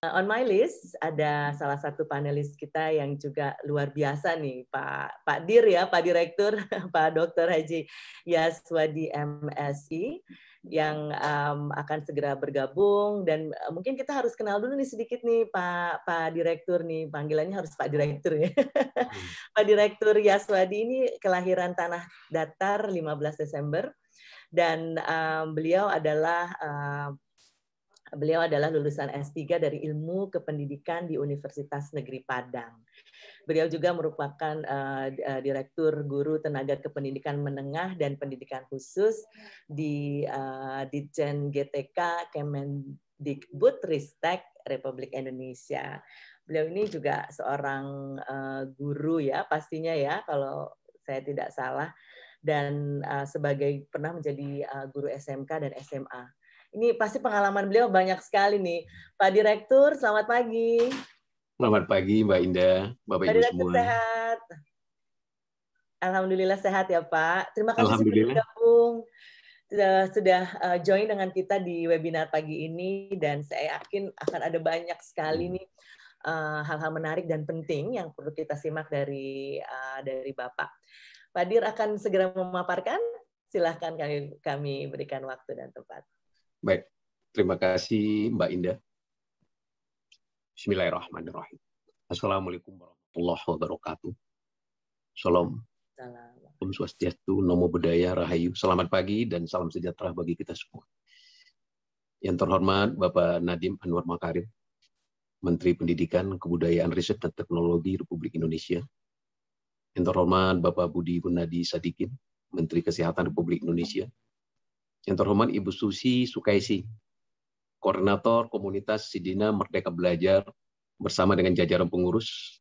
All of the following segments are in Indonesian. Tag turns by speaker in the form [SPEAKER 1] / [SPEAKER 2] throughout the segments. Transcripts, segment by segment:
[SPEAKER 1] Eh, on my list ada salah satu panelis kita yang juga luar biasa nih Pak Pak Dir ya Pak Direktur Pak Dr Haji Yaswadi MSI yang um, akan segera bergabung dan eh, mungkin kita harus kenal dulu nih sedikit nih Pak Pak Direktur nih panggilannya harus Pak Direktur ya hmm. Pak Direktur Yaswadi ini kelahiran tanah datar 15 Desember dan um, beliau adalah uh, Beliau adalah lulusan S3 dari Ilmu Kependidikan di Universitas Negeri Padang. Beliau juga merupakan uh, direktur guru tenaga kependidikan menengah dan pendidikan khusus di uh, Ditjen GTK Kemendikbud Ristek Republik Indonesia. Beliau ini juga seorang uh, guru ya pastinya ya kalau saya tidak salah dan uh, sebagai pernah menjadi uh, guru SMK dan SMA ini pasti pengalaman beliau banyak sekali nih. Pak Direktur, selamat pagi.
[SPEAKER 2] Selamat pagi Mbak Indah, Bapak Ibu Direktur semua.
[SPEAKER 1] sehat. Alhamdulillah sehat ya Pak. Terima kasih sudah bergabung sudah eh, join dengan kita di webinar pagi ini dan saya yakin akan ada banyak sekali hmm. nih eh, hal-hal menarik dan penting yang perlu kita simak dari eh, dari Bapak. Pak Dir akan segera memaparkan. Silahkan kami, kami berikan waktu dan tempat.
[SPEAKER 2] Baik, terima kasih Mbak Indah. Bismillahirrahmanirrahim. Assalamualaikum warahmatullahi wabarakatuh. Shalom. Salam. Om Swastiastu, Nomo Budaya, Rahayu. Selamat pagi dan salam sejahtera bagi kita semua. Yang terhormat Bapak Nadim Anwar Makarim, Menteri Pendidikan, Kebudayaan, Riset, dan Teknologi Republik Indonesia. Yang terhormat Bapak Budi Gunadi Sadikin, Menteri Kesehatan Republik Indonesia. Yang terhormat Ibu Susi Sukaisi, Koordinator Komunitas Sidina Merdeka Belajar bersama dengan jajaran pengurus.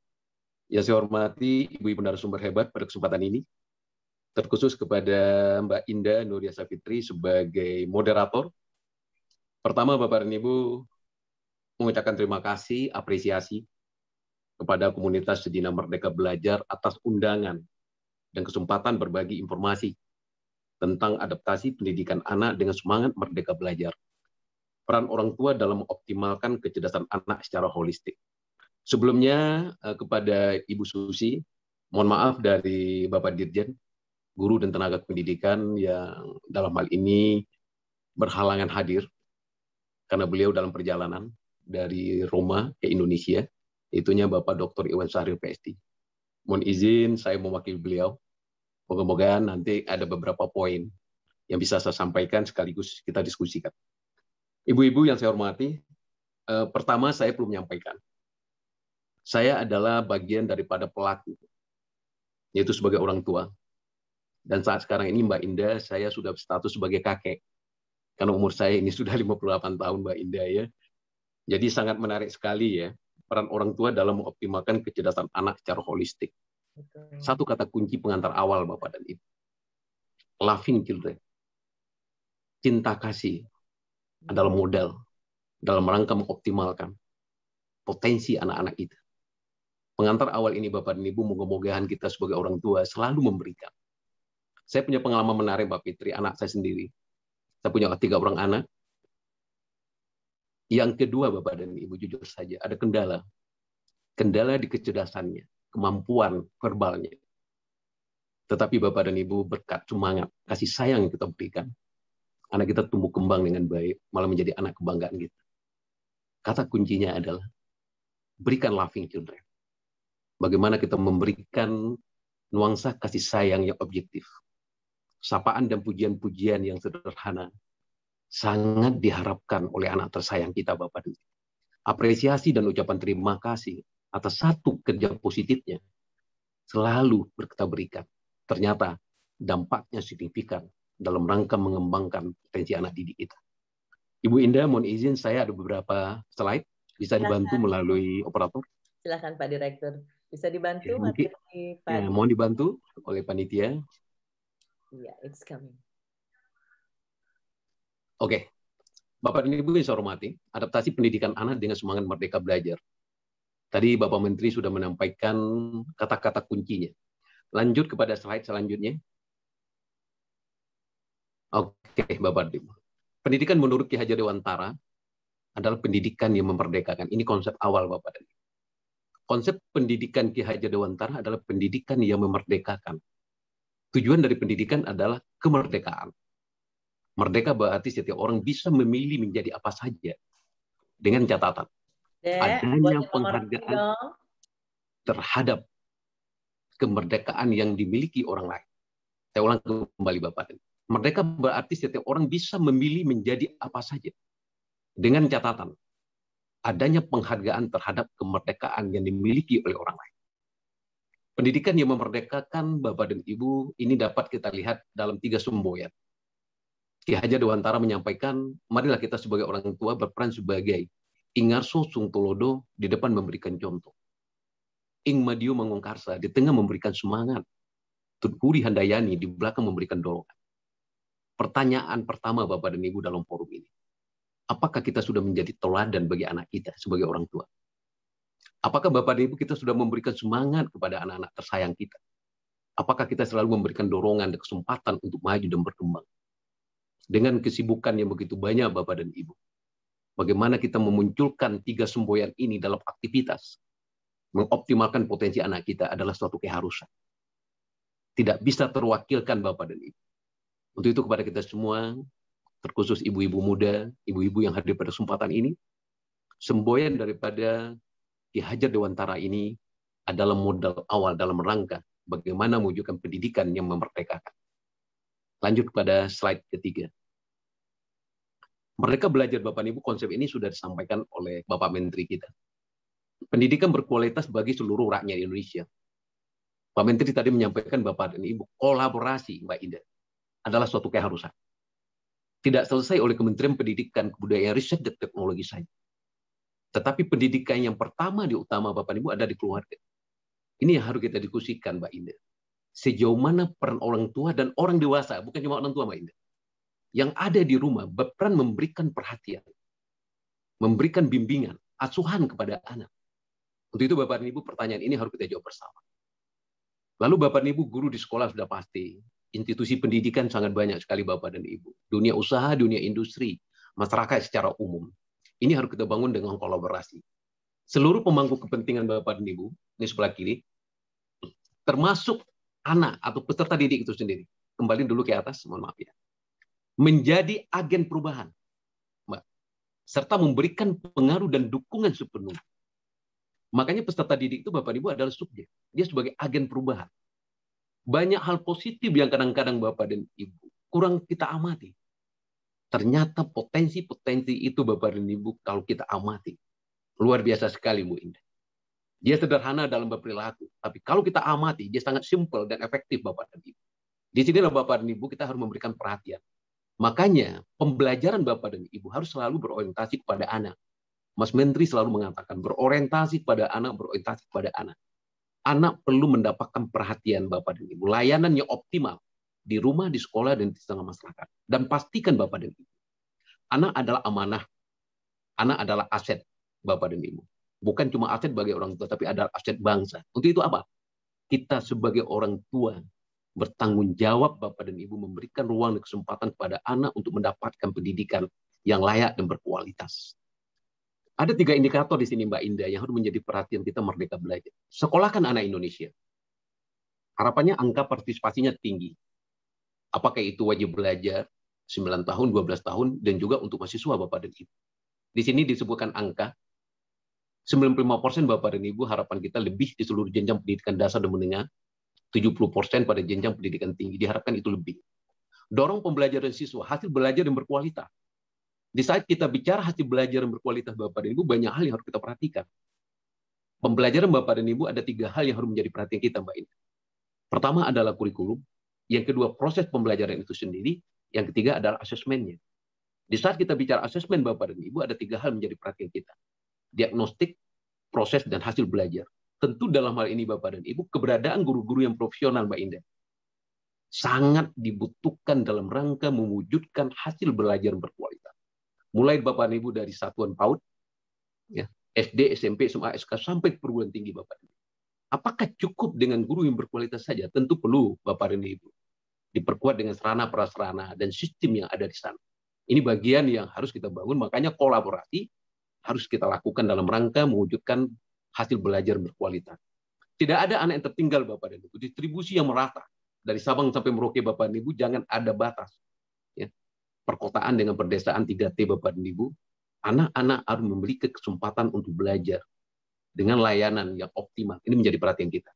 [SPEAKER 2] Yang saya hormati Ibu-Ibu narasumber hebat pada kesempatan ini, terkhusus kepada Mbak Indah Nuria Safitri sebagai moderator. Pertama, Bapak dan Ibu, mengucapkan terima kasih, apresiasi kepada komunitas Sedina Merdeka Belajar atas undangan dan kesempatan berbagi informasi tentang adaptasi pendidikan anak dengan semangat merdeka belajar. Peran orang tua dalam mengoptimalkan kecerdasan anak secara holistik. Sebelumnya eh, kepada Ibu Susi, mohon maaf dari Bapak Dirjen, guru dan tenaga pendidikan yang dalam hal ini berhalangan hadir karena beliau dalam perjalanan dari Roma ke Indonesia, itunya Bapak Dr. Iwan Syahril PST. Mohon izin saya mewakili beliau Moga-moga nanti ada beberapa poin yang bisa saya sampaikan sekaligus kita diskusikan. Ibu-ibu yang saya hormati, eh, pertama saya perlu menyampaikan, saya adalah bagian daripada pelaku, yaitu sebagai orang tua. Dan saat sekarang ini Mbak Indah, saya sudah status sebagai kakek. Karena umur saya ini sudah 58 tahun Mbak Indah ya. Jadi sangat menarik sekali ya, peran orang tua dalam mengoptimalkan kecerdasan anak secara holistik. Satu kata kunci pengantar awal Bapak dan Ibu. Loving children. Cinta kasih adalah modal dalam rangka mengoptimalkan potensi anak-anak kita. Pengantar awal ini Bapak dan Ibu, moga kita sebagai orang tua selalu memberikan. Saya punya pengalaman menarik Mbak Fitri, anak saya sendiri. Saya punya tiga orang anak. Yang kedua Bapak dan Ibu, jujur saja, ada kendala. Kendala di kecerdasannya kemampuan verbalnya. Tetapi Bapak dan Ibu berkat semangat, kasih sayang yang kita berikan, anak kita tumbuh kembang dengan baik, malah menjadi anak kebanggaan kita. Kata kuncinya adalah berikan loving children. Bagaimana kita memberikan nuansa kasih sayang yang objektif. Sapaan dan pujian-pujian yang sederhana sangat diharapkan oleh anak tersayang kita Bapak dan ibu. Apresiasi dan ucapan terima kasih atas satu kerja positifnya selalu kita berikan. Ternyata dampaknya signifikan dalam rangka mengembangkan potensi anak didik kita. Ibu Indah, mohon izin saya ada beberapa slide bisa dibantu melalui operator.
[SPEAKER 1] Silahkan Pak Direktur, bisa dibantu ya, mungkin, Pak. Ya, mohon
[SPEAKER 2] dibantu oleh panitia.
[SPEAKER 1] Iya, it's coming.
[SPEAKER 2] Oke, okay. Bapak dan Ibu yang saya hormati, adaptasi pendidikan anak dengan semangat merdeka belajar Tadi Bapak Menteri sudah menampaikan kata-kata kuncinya. Lanjut kepada slide selanjutnya. Oke, Bapak Dim. Pendidikan menurut Ki Hajar Dewantara adalah pendidikan yang memerdekakan. Ini konsep awal Bapak Dim. Konsep pendidikan Ki Hajar Dewantara adalah pendidikan yang memerdekakan. Tujuan dari pendidikan adalah kemerdekaan. Merdeka berarti setiap orang bisa memilih menjadi apa saja dengan catatan
[SPEAKER 1] adanya
[SPEAKER 2] penghargaan terhadap kemerdekaan yang dimiliki orang lain. Saya ulang kembali Bapak. Merdeka berarti setiap orang bisa memilih menjadi apa saja. Dengan catatan, adanya penghargaan terhadap kemerdekaan yang dimiliki oleh orang lain. Pendidikan yang memerdekakan Bapak dan Ibu ini dapat kita lihat dalam tiga semboyan. Ki Hajar Dewantara menyampaikan, marilah kita sebagai orang tua berperan sebagai Ingarso Sungtulodo di depan memberikan contoh. Ing Madiu Mangungkarsa di tengah memberikan semangat. Tutpuri Handayani di belakang memberikan dorongan. Pertanyaan pertama Bapak dan Ibu dalam forum ini. Apakah kita sudah menjadi teladan bagi anak kita sebagai orang tua? Apakah Bapak dan Ibu kita sudah memberikan semangat kepada anak-anak tersayang kita? Apakah kita selalu memberikan dorongan dan kesempatan untuk maju dan berkembang? Dengan kesibukan yang begitu banyak Bapak dan Ibu, bagaimana kita memunculkan tiga semboyan ini dalam aktivitas, mengoptimalkan potensi anak kita adalah suatu keharusan. Tidak bisa terwakilkan Bapak dan Ibu. Untuk itu kepada kita semua, terkhusus ibu-ibu muda, ibu-ibu yang hadir pada kesempatan ini, semboyan daripada Ki Hajar Dewantara ini adalah modal awal dalam rangka bagaimana mewujudkan pendidikan yang memerdekakan. Lanjut pada slide ketiga. Mereka belajar Bapak Ibu konsep ini sudah disampaikan oleh Bapak Menteri kita. Pendidikan berkualitas bagi seluruh rakyat Indonesia. Pak Menteri tadi menyampaikan Bapak dan Ibu, kolaborasi Mbak Ida adalah suatu keharusan. Tidak selesai oleh Kementerian Pendidikan, Kebudayaan, Riset, dan Teknologi saja. Tetapi pendidikan yang pertama di utama Bapak Ibu ada di keluarga. Ini yang harus kita diskusikan Mbak Ida. Sejauh mana peran orang tua dan orang dewasa, bukan cuma orang tua Mbak Ida yang ada di rumah berperan memberikan perhatian, memberikan bimbingan, asuhan kepada anak. Untuk itu Bapak dan Ibu pertanyaan ini harus kita jawab bersama. Lalu Bapak dan Ibu guru di sekolah sudah pasti, institusi pendidikan sangat banyak sekali Bapak dan Ibu. Dunia usaha, dunia industri, masyarakat secara umum. Ini harus kita bangun dengan kolaborasi. Seluruh pemangku kepentingan Bapak dan Ibu, ini sebelah kiri, termasuk anak atau peserta didik itu sendiri. Kembali dulu ke atas, mohon maaf ya menjadi agen perubahan, serta memberikan pengaruh dan dukungan sepenuhnya. Makanya peserta didik itu Bapak Ibu adalah subjek. Dia sebagai agen perubahan. Banyak hal positif yang kadang-kadang Bapak dan Ibu kurang kita amati. Ternyata potensi-potensi itu Bapak dan Ibu kalau kita amati. Luar biasa sekali Bu Indah. Dia sederhana dalam berperilaku. Tapi kalau kita amati, dia sangat simpel dan efektif Bapak dan Ibu. Di sinilah Bapak dan Ibu kita harus memberikan perhatian. Makanya pembelajaran Bapak dan Ibu harus selalu berorientasi kepada anak. Mas Menteri selalu mengatakan berorientasi kepada anak, berorientasi kepada anak. Anak perlu mendapatkan perhatian Bapak dan Ibu, layanannya optimal di rumah, di sekolah, dan di tengah masyarakat. Dan pastikan Bapak dan Ibu, anak adalah amanah, anak adalah aset Bapak dan Ibu. Bukan cuma aset bagi orang tua, tapi adalah aset bangsa. Untuk itu apa? Kita sebagai orang tua bertanggung jawab Bapak dan Ibu memberikan ruang dan kesempatan kepada anak untuk mendapatkan pendidikan yang layak dan berkualitas. Ada tiga indikator di sini Mbak Indah yang harus menjadi perhatian kita merdeka belajar. Sekolahkan anak Indonesia. Harapannya angka partisipasinya tinggi. Apakah itu wajib belajar 9 tahun, 12 tahun, dan juga untuk mahasiswa Bapak dan Ibu. Di sini disebutkan angka 95% Bapak dan Ibu harapan kita lebih di seluruh jenjang pendidikan dasar dan menengah 70% pada jenjang pendidikan tinggi. Diharapkan itu lebih. Dorong pembelajaran siswa, hasil belajar yang berkualitas. Di saat kita bicara hasil belajar yang berkualitas Bapak dan Ibu, banyak hal yang harus kita perhatikan. Pembelajaran Bapak dan Ibu ada tiga hal yang harus menjadi perhatian kita, Mbak Ina. Pertama adalah kurikulum, yang kedua proses pembelajaran itu sendiri, yang ketiga adalah asesmennya. Di saat kita bicara asesmen Bapak dan Ibu, ada tiga hal menjadi perhatian kita. Diagnostik, proses, dan hasil belajar tentu dalam hal ini Bapak dan Ibu, keberadaan guru-guru yang profesional Mbak Indah sangat dibutuhkan dalam rangka mewujudkan hasil belajar berkualitas. Mulai Bapak dan Ibu dari satuan PAUD, ya, SD, SMP, SMA, SK, sampai perguruan tinggi Bapak dan Ibu. Apakah cukup dengan guru yang berkualitas saja? Tentu perlu Bapak dan Ibu. Diperkuat dengan sarana prasarana dan sistem yang ada di sana. Ini bagian yang harus kita bangun, makanya kolaborasi harus kita lakukan dalam rangka mewujudkan hasil belajar berkualitas. Tidak ada anak yang tertinggal Bapak dan Ibu. Distribusi yang merata dari Sabang sampai Merauke Bapak dan Ibu jangan ada batas. Ya. Perkotaan dengan perdesaan 3T Bapak dan Ibu, anak-anak harus memiliki kesempatan untuk belajar dengan layanan yang optimal. Ini menjadi perhatian kita.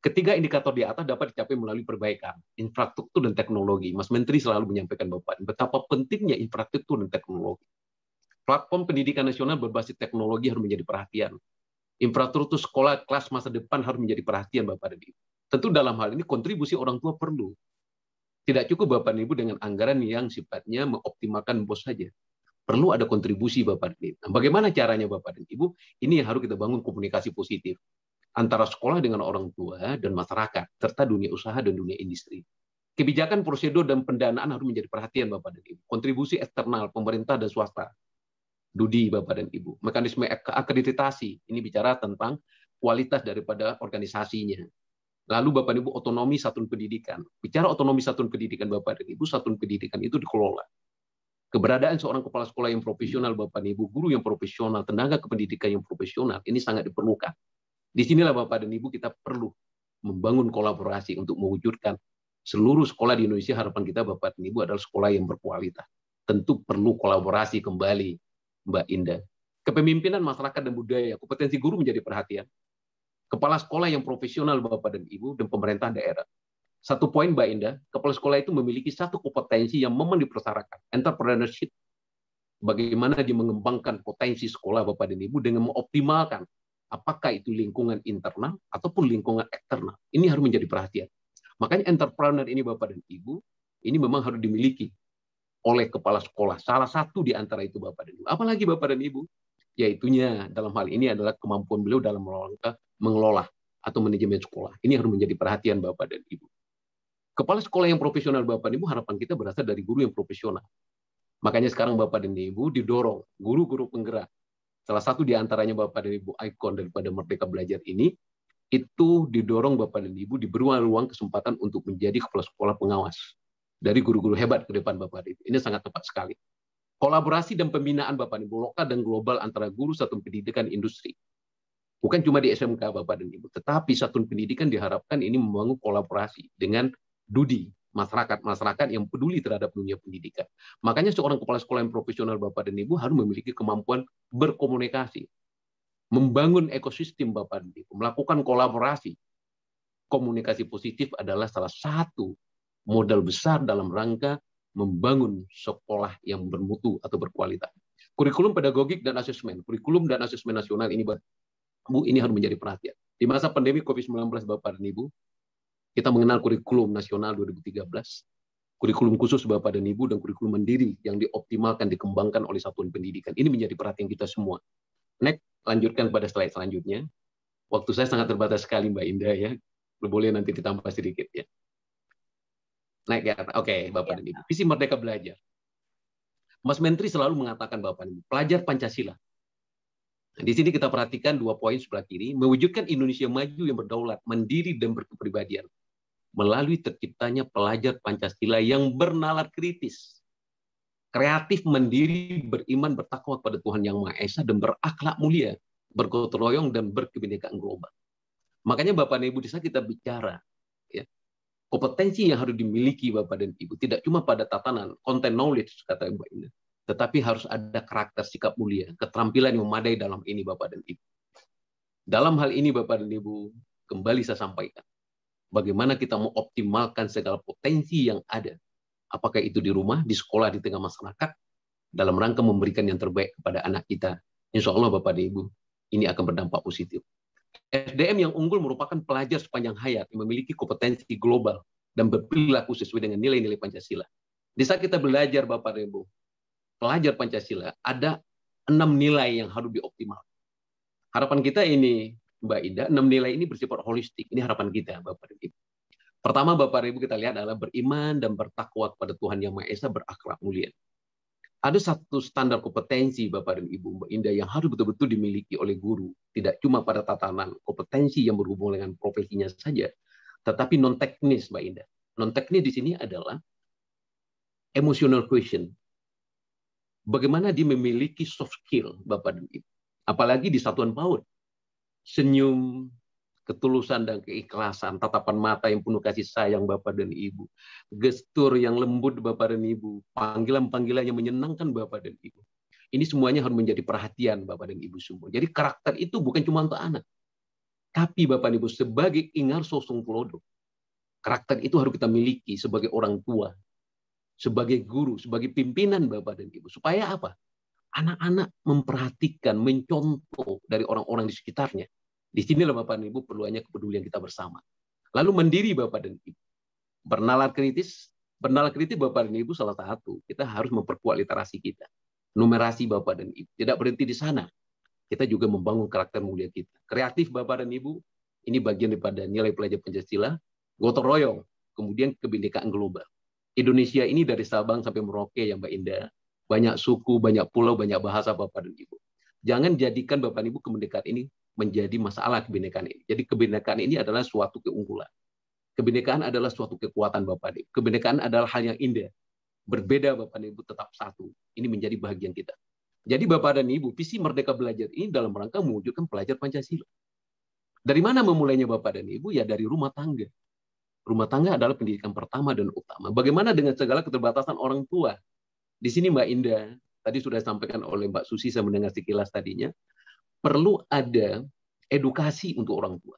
[SPEAKER 2] Ketiga indikator di atas dapat dicapai melalui perbaikan infrastruktur dan teknologi. Mas Menteri selalu menyampaikan Bapak betapa pentingnya infrastruktur dan teknologi. Platform pendidikan nasional berbasis teknologi harus menjadi perhatian. Infrastruktur sekolah kelas masa depan harus menjadi perhatian Bapak dan Ibu. Tentu dalam hal ini kontribusi orang tua perlu. Tidak cukup Bapak dan Ibu dengan anggaran yang sifatnya mengoptimalkan bos saja. Perlu ada kontribusi Bapak dan Ibu. Nah, bagaimana caranya Bapak dan Ibu? Ini yang harus kita bangun komunikasi positif antara sekolah dengan orang tua dan masyarakat, serta dunia usaha dan dunia industri. Kebijakan prosedur dan pendanaan harus menjadi perhatian Bapak dan Ibu. Kontribusi eksternal, pemerintah dan swasta Dudi Bapak dan Ibu. Mekanisme akreditasi ini bicara tentang kualitas daripada organisasinya. Lalu Bapak dan Ibu otonomi satuan pendidikan. Bicara otonomi satuan pendidikan Bapak dan Ibu, satuan pendidikan itu dikelola. Keberadaan seorang kepala sekolah yang profesional, Bapak dan Ibu, guru yang profesional, tenaga kependidikan yang profesional, ini sangat diperlukan. Di sinilah Bapak dan Ibu kita perlu membangun kolaborasi untuk mewujudkan seluruh sekolah di Indonesia harapan kita Bapak dan Ibu adalah sekolah yang berkualitas. Tentu perlu kolaborasi kembali Mbak Indah. Kepemimpinan masyarakat dan budaya, kompetensi guru menjadi perhatian. Kepala sekolah yang profesional Bapak dan Ibu dan pemerintah daerah. Satu poin Mbak Indah, kepala sekolah itu memiliki satu kompetensi yang memang dipersyaratkan, entrepreneurship. Bagaimana dia mengembangkan potensi sekolah Bapak dan Ibu dengan mengoptimalkan apakah itu lingkungan internal ataupun lingkungan eksternal. Ini harus menjadi perhatian. Makanya entrepreneur ini Bapak dan Ibu, ini memang harus dimiliki oleh kepala sekolah. Salah satu di antara itu Bapak dan Ibu. Apalagi Bapak dan Ibu, yaitunya dalam hal ini adalah kemampuan beliau dalam mengelola atau manajemen sekolah. Ini harus menjadi perhatian Bapak dan Ibu. Kepala sekolah yang profesional Bapak dan Ibu harapan kita berasal dari guru yang profesional. Makanya sekarang Bapak dan Ibu didorong guru-guru penggerak. Salah satu di antaranya Bapak dan Ibu ikon daripada Merdeka Belajar ini itu didorong Bapak dan Ibu diberi ruang kesempatan untuk menjadi kepala sekolah pengawas dari guru-guru hebat ke depan Bapak Ibu. Ini sangat tepat sekali. Kolaborasi dan pembinaan Bapak Ibu lokal dan global antara guru satu pendidikan industri. Bukan cuma di SMK Bapak dan Ibu, tetapi satu pendidikan diharapkan ini membangun kolaborasi dengan Dudi, masyarakat-masyarakat yang peduli terhadap dunia pendidikan. Makanya seorang kepala sekolah yang profesional Bapak dan Ibu harus memiliki kemampuan berkomunikasi, membangun ekosistem Bapak dan Ibu, melakukan kolaborasi. Komunikasi positif adalah salah satu modal besar dalam rangka membangun sekolah yang bermutu atau berkualitas. Kurikulum pedagogik dan asesmen, kurikulum dan asesmen nasional ini Bu, ini harus menjadi perhatian. Di masa pandemi COVID-19 Bapak dan Ibu, kita mengenal kurikulum nasional 2013, kurikulum khusus Bapak dan Ibu dan kurikulum mandiri yang dioptimalkan dikembangkan oleh satuan pendidikan. Ini menjadi perhatian kita semua. Next, lanjutkan pada slide selanjutnya. Waktu saya sangat terbatas sekali Mbak Indah ya. Boleh nanti ditambah sedikit ya. Naik ya. Oke, okay, Bapak ya. dan Ibu. Visi Merdeka Belajar. Mas Menteri selalu mengatakan Bapak dan Ibu, pelajar Pancasila. di sini kita perhatikan dua poin sebelah kiri, mewujudkan Indonesia maju yang berdaulat, mandiri dan berkepribadian melalui terciptanya pelajar Pancasila yang bernalar kritis, kreatif, mandiri, beriman, bertakwa kepada Tuhan Yang Maha Esa dan berakhlak mulia, bergotong royong dan berkebinekaan global. Makanya Bapak dan Ibu di saat kita bicara kompetensi yang harus dimiliki Bapak dan Ibu tidak cuma pada tatanan, konten knowledge kata Ibu ini, tetapi harus ada karakter sikap mulia, keterampilan yang memadai dalam ini Bapak dan Ibu. Dalam hal ini Bapak dan Ibu, kembali saya sampaikan, bagaimana kita mengoptimalkan segala potensi yang ada, apakah itu di rumah, di sekolah, di tengah masyarakat, dalam rangka memberikan yang terbaik kepada anak kita. Insya Allah Bapak dan Ibu, ini akan berdampak positif. SDM yang unggul merupakan pelajar sepanjang hayat yang memiliki kompetensi global dan berperilaku sesuai dengan nilai-nilai Pancasila. Di saat kita belajar Bapak Rebo, pelajar Pancasila ada enam nilai yang harus dioptimal. Harapan kita ini Mbak Ida, enam nilai ini bersifat holistik. Ini harapan kita Bapak Ibu. Pertama Bapak Ibu kita lihat adalah beriman dan bertakwa kepada Tuhan Yang Maha Esa berakhlak mulia ada satu standar kompetensi Bapak dan Ibu Mbak Indah yang harus betul-betul dimiliki oleh guru, tidak cuma pada tatanan kompetensi yang berhubung dengan profesinya saja, tetapi non teknis Mbak Indah. Non teknis di sini adalah emotional question. Bagaimana dia memiliki soft skill Bapak dan Ibu, apalagi di satuan PAUD. Senyum, ketulusan dan keikhlasan, tatapan mata yang penuh kasih sayang Bapak dan Ibu, gestur yang lembut Bapak dan Ibu, panggilan-panggilan yang menyenangkan Bapak dan Ibu. Ini semuanya harus menjadi perhatian Bapak dan Ibu semua. Jadi karakter itu bukan cuma untuk anak. Tapi Bapak dan Ibu sebagai ingar sosong pulodo, karakter itu harus kita miliki sebagai orang tua, sebagai guru, sebagai pimpinan Bapak dan Ibu. Supaya apa? Anak-anak memperhatikan, mencontoh dari orang-orang di sekitarnya di sini loh Bapak dan Ibu perluannya kepedulian kita bersama. Lalu mendiri Bapak dan Ibu. Bernalar kritis, bernalar kritis Bapak dan Ibu salah satu. Kita harus memperkuat literasi kita. Numerasi Bapak dan Ibu. Tidak berhenti di sana. Kita juga membangun karakter mulia kita. Kreatif Bapak dan Ibu, ini bagian daripada nilai pelajar Pancasila. Gotong royong, kemudian kebinekaan global. Indonesia ini dari Sabang sampai Merauke yang Mbak Indah, banyak suku, banyak pulau, banyak bahasa Bapak dan Ibu. Jangan jadikan Bapak dan Ibu kemerdekaan ini menjadi masalah kebinekaan ini. Jadi kebinekaan ini adalah suatu keunggulan. Kebinekaan adalah suatu kekuatan Bapak Ibu. Kebinekaan adalah hal yang indah. Berbeda Bapak dan Ibu tetap satu. Ini menjadi bagian kita. Jadi Bapak dan Ibu, visi Merdeka Belajar ini dalam rangka mewujudkan pelajar Pancasila. Dari mana memulainya Bapak dan Ibu? Ya dari rumah tangga. Rumah tangga adalah pendidikan pertama dan utama. Bagaimana dengan segala keterbatasan orang tua? Di sini Mbak Indah, tadi sudah disampaikan oleh Mbak Susi, saya mendengar sekilas tadinya perlu ada edukasi untuk orang tua,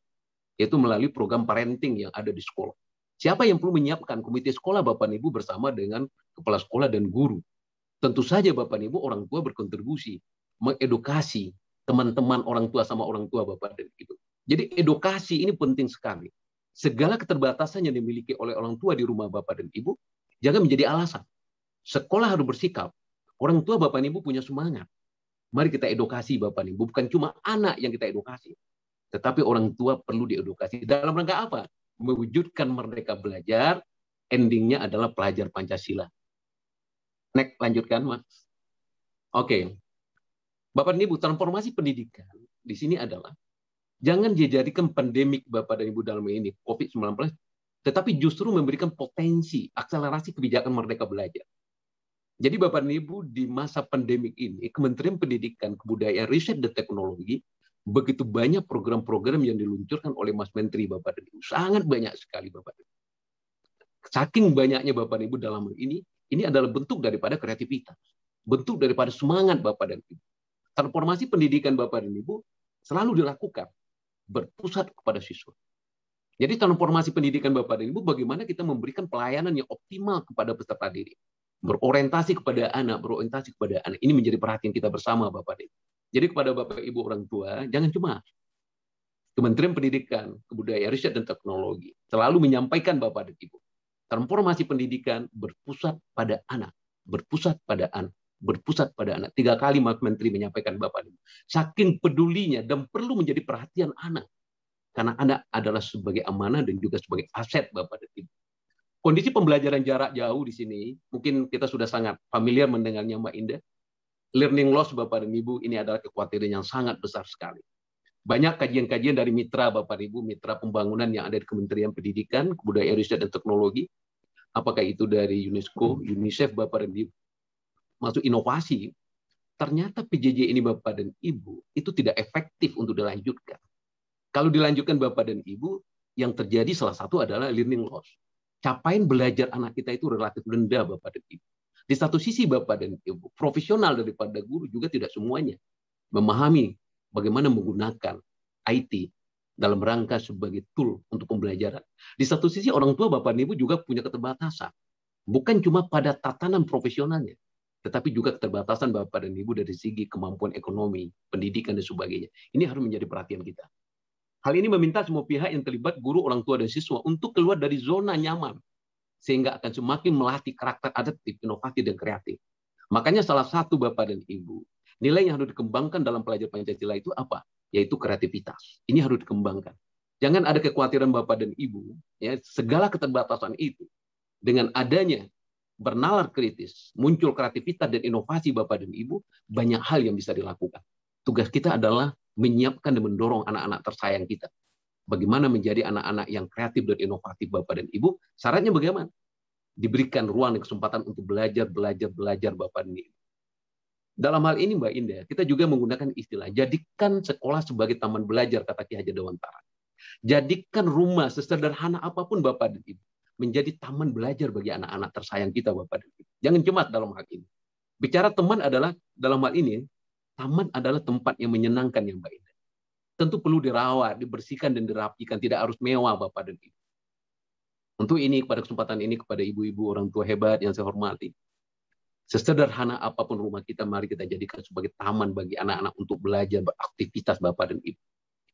[SPEAKER 2] yaitu melalui program parenting yang ada di sekolah. Siapa yang perlu menyiapkan komite sekolah Bapak Ibu bersama dengan kepala sekolah dan guru? Tentu saja Bapak Ibu orang tua berkontribusi mengedukasi teman-teman orang tua sama orang tua Bapak dan Ibu. Jadi edukasi ini penting sekali. Segala keterbatasan yang dimiliki oleh orang tua di rumah Bapak dan Ibu jangan menjadi alasan. Sekolah harus bersikap. Orang tua Bapak dan Ibu punya semangat. Mari kita edukasi Bapak nih. Bukan cuma anak yang kita edukasi. Tetapi orang tua perlu diedukasi. Dalam rangka apa? Mewujudkan merdeka belajar, endingnya adalah pelajar Pancasila. Next, lanjutkan, Mas. Oke. Okay. Bapak dan Ibu, transformasi pendidikan di sini adalah jangan dijadikan pandemik Bapak dan Ibu dalam ini, COVID-19, tetapi justru memberikan potensi akselerasi kebijakan Merdeka Belajar. Jadi Bapak dan Ibu di masa pandemik ini Kementerian Pendidikan, Kebudayaan, Riset dan Teknologi begitu banyak program-program yang diluncurkan oleh Mas Menteri Bapak dan Ibu. Sangat banyak sekali Bapak dan Ibu. Saking banyaknya Bapak dan Ibu dalam hal ini, ini adalah bentuk daripada kreativitas, bentuk daripada semangat Bapak dan Ibu. Transformasi pendidikan Bapak dan Ibu selalu dilakukan berpusat kepada siswa. Jadi transformasi pendidikan Bapak dan Ibu bagaimana kita memberikan pelayanan yang optimal kepada peserta didik berorientasi kepada anak, berorientasi kepada anak. Ini menjadi perhatian kita bersama Bapak Ibu. Jadi kepada Bapak Ibu orang tua, jangan cuma Kementerian Pendidikan, Kebudayaan Riset dan Teknologi selalu menyampaikan Bapak dan Ibu, transformasi pendidikan berpusat pada anak, berpusat pada anak berpusat pada anak. Tiga kali Mas Menteri menyampaikan Bapak dan Ibu. Saking pedulinya dan perlu menjadi perhatian anak. Karena anak adalah sebagai amanah dan juga sebagai aset Bapak dan Ibu kondisi pembelajaran jarak jauh di sini, mungkin kita sudah sangat familiar mendengarnya Mbak Indah. Learning loss Bapak dan Ibu ini adalah kekhawatiran yang sangat besar sekali. Banyak kajian-kajian dari mitra Bapak dan Ibu, mitra pembangunan yang ada di Kementerian Pendidikan, Kebudayaan Riset dan Teknologi, apakah itu dari UNESCO, UNICEF Bapak dan Ibu, masuk inovasi, ternyata PJJ ini Bapak dan Ibu itu tidak efektif untuk dilanjutkan. Kalau dilanjutkan Bapak dan Ibu, yang terjadi salah satu adalah learning loss capaian belajar anak kita itu relatif rendah Bapak dan Ibu. Di satu sisi Bapak dan Ibu, profesional daripada guru juga tidak semuanya memahami bagaimana menggunakan IT dalam rangka sebagai tool untuk pembelajaran. Di satu sisi orang tua Bapak dan Ibu juga punya keterbatasan. Bukan cuma pada tatanan profesionalnya, tetapi juga keterbatasan Bapak dan Ibu dari segi kemampuan ekonomi, pendidikan, dan sebagainya. Ini harus menjadi perhatian kita. Hal ini meminta semua pihak yang terlibat guru, orang tua, dan siswa untuk keluar dari zona nyaman, sehingga akan semakin melatih karakter adaptif, inovatif, dan kreatif. Makanya salah satu Bapak dan Ibu, nilai yang harus dikembangkan dalam pelajar Pancasila itu apa? Yaitu kreativitas. Ini harus dikembangkan. Jangan ada kekhawatiran Bapak dan Ibu, ya segala keterbatasan itu dengan adanya bernalar kritis, muncul kreativitas dan inovasi Bapak dan Ibu, banyak hal yang bisa dilakukan. Tugas kita adalah menyiapkan dan mendorong anak-anak tersayang kita. Bagaimana menjadi anak-anak yang kreatif dan inovatif Bapak dan Ibu? Syaratnya bagaimana? Diberikan ruang dan kesempatan untuk belajar, belajar, belajar Bapak dan Ibu. Dalam hal ini Mbak Indah, kita juga menggunakan istilah jadikan sekolah sebagai taman belajar kata Ki Hajar Dewantara. Jadikan rumah sesederhana apapun Bapak dan Ibu menjadi taman belajar bagi anak-anak tersayang kita Bapak dan Ibu. Jangan cemas dalam hal ini. Bicara teman adalah dalam hal ini Taman adalah tempat yang menyenangkan yang baik. Tentu perlu dirawat, dibersihkan dan dirapikan. Tidak harus mewah Bapak dan Ibu. Untuk ini, pada kesempatan ini, kepada ibu-ibu orang tua hebat yang saya hormati, sesederhana apapun rumah kita, mari kita jadikan sebagai taman bagi anak-anak untuk belajar beraktivitas Bapak dan Ibu.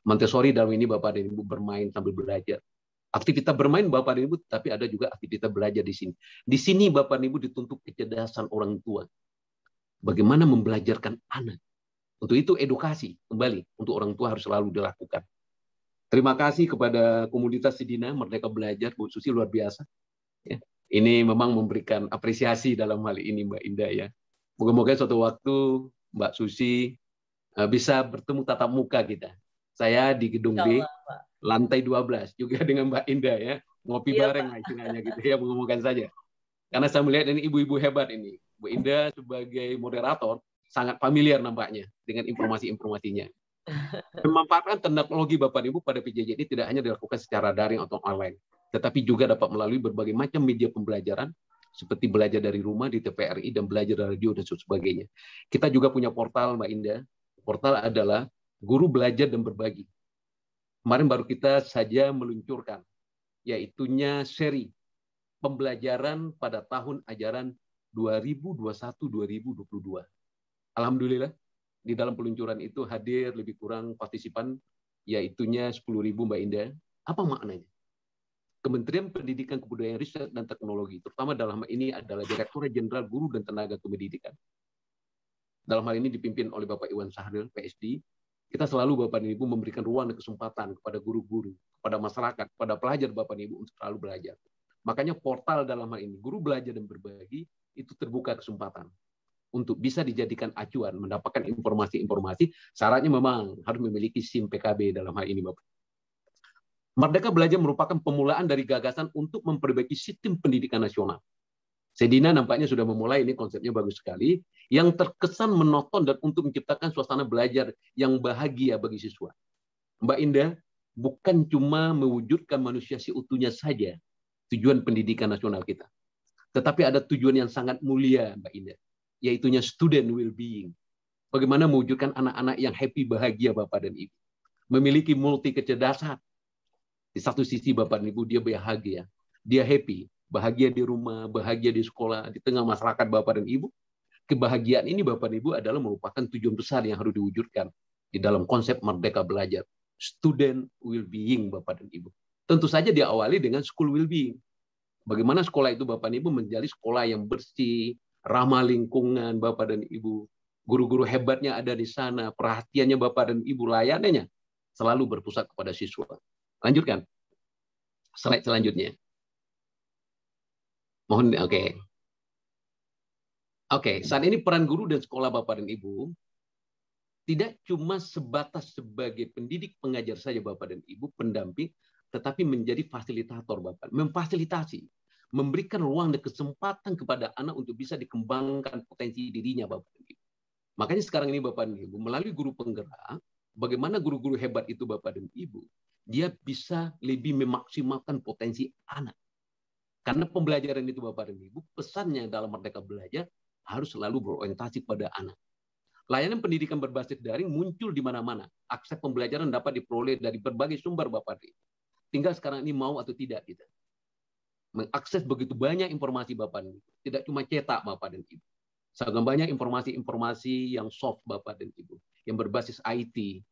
[SPEAKER 2] Montessori dalam ini Bapak dan Ibu bermain sambil belajar. Aktivitas bermain Bapak dan Ibu, tapi ada juga aktivitas belajar di sini. Di sini Bapak dan Ibu dituntut kecerdasan orang tua. Bagaimana membelajarkan anak untuk itu edukasi kembali untuk orang tua harus selalu dilakukan. Terima kasih kepada komunitas Sidina Merdeka Belajar Bu Susi luar biasa. Ya. Ini memang memberikan apresiasi dalam hal ini Mbak Indah ya. Moga-moga suatu waktu Mbak Susi eh, bisa bertemu tatap muka kita. Saya di gedung B lantai 12 juga dengan Mbak Indah ya. Ngopi iya, bareng istilahnya gitu ya, moga-moga saja. Karena saya melihat ini ibu-ibu hebat ini. Bu Indah sebagai moderator sangat familiar nampaknya dengan informasi-informasinya. Memanfaatkan teknologi Bapak Ibu pada PJJ ini tidak hanya dilakukan secara daring atau online, tetapi juga dapat melalui berbagai macam media pembelajaran seperti belajar dari rumah di TPRI dan belajar dari radio dan sebagainya. Kita juga punya portal Mbak Indah. Portal adalah guru belajar dan berbagi. Kemarin baru kita saja meluncurkan yaitunya seri pembelajaran pada tahun ajaran 2021-2022. Alhamdulillah di dalam peluncuran itu hadir lebih kurang partisipan yaitunya 10.000 Mbak Indah. Apa maknanya? Kementerian Pendidikan Kebudayaan Riset dan Teknologi, terutama dalam hal ini adalah Direktur Jenderal Guru dan Tenaga Kependidikan. Dalam hal ini dipimpin oleh Bapak Iwan Sahril, PSD. Kita selalu Bapak dan Ibu memberikan ruang dan kesempatan kepada guru-guru, kepada masyarakat, kepada pelajar Bapak dan Ibu untuk selalu belajar. Makanya portal dalam hal ini, guru belajar dan berbagi, itu terbuka kesempatan untuk bisa dijadikan acuan mendapatkan informasi-informasi syaratnya memang harus memiliki SIM PKB dalam hal ini Bapak. Merdeka Belajar merupakan pemulaan dari gagasan untuk memperbaiki sistem pendidikan nasional. Sedina nampaknya sudah memulai ini konsepnya bagus sekali yang terkesan menonton dan untuk menciptakan suasana belajar yang bahagia bagi siswa. Mbak Indah, bukan cuma mewujudkan manusia utuhnya saja tujuan pendidikan nasional kita. Tetapi ada tujuan yang sangat mulia, Mbak Indah, yaitunya student will being Bagaimana mewujudkan anak-anak yang happy, bahagia Bapak dan Ibu. Memiliki multi kecerdasan. Di satu sisi Bapak dan Ibu dia bahagia, dia happy, bahagia di rumah, bahagia di sekolah, di tengah masyarakat Bapak dan Ibu. Kebahagiaan ini Bapak dan Ibu adalah merupakan tujuan besar yang harus diwujudkan di dalam konsep merdeka belajar. Student will being Bapak dan Ibu. Tentu saja diawali dengan school will being Bagaimana sekolah itu Bapak dan Ibu menjadi sekolah yang bersih, ramah lingkungan Bapak dan Ibu. Guru-guru hebatnya ada di sana, perhatiannya Bapak dan Ibu layanannya selalu berpusat kepada siswa. Lanjutkan. Slide selanjutnya. Mohon oke. Okay. Oke, okay, saat ini peran guru dan sekolah Bapak dan Ibu tidak cuma sebatas sebagai pendidik pengajar saja Bapak dan Ibu pendamping, tetapi menjadi fasilitator Bapak, memfasilitasi memberikan ruang dan kesempatan kepada anak untuk bisa dikembangkan potensi dirinya Bapak dan Ibu. Makanya sekarang ini Bapak dan Ibu melalui guru penggerak, bagaimana guru-guru hebat itu Bapak dan Ibu, dia bisa lebih memaksimalkan potensi anak. Karena pembelajaran itu Bapak dan Ibu, pesannya dalam Merdeka Belajar harus selalu berorientasi pada anak. Layanan pendidikan berbasis daring muncul di mana-mana. Akses pembelajaran dapat diperoleh dari berbagai sumber Bapak dan Ibu. Tinggal sekarang ini mau atau tidak kita mengakses begitu banyak informasi Bapak dan Ibu. Tidak cuma cetak Bapak dan Ibu. Sangat banyak informasi-informasi yang soft Bapak dan Ibu, yang berbasis IT.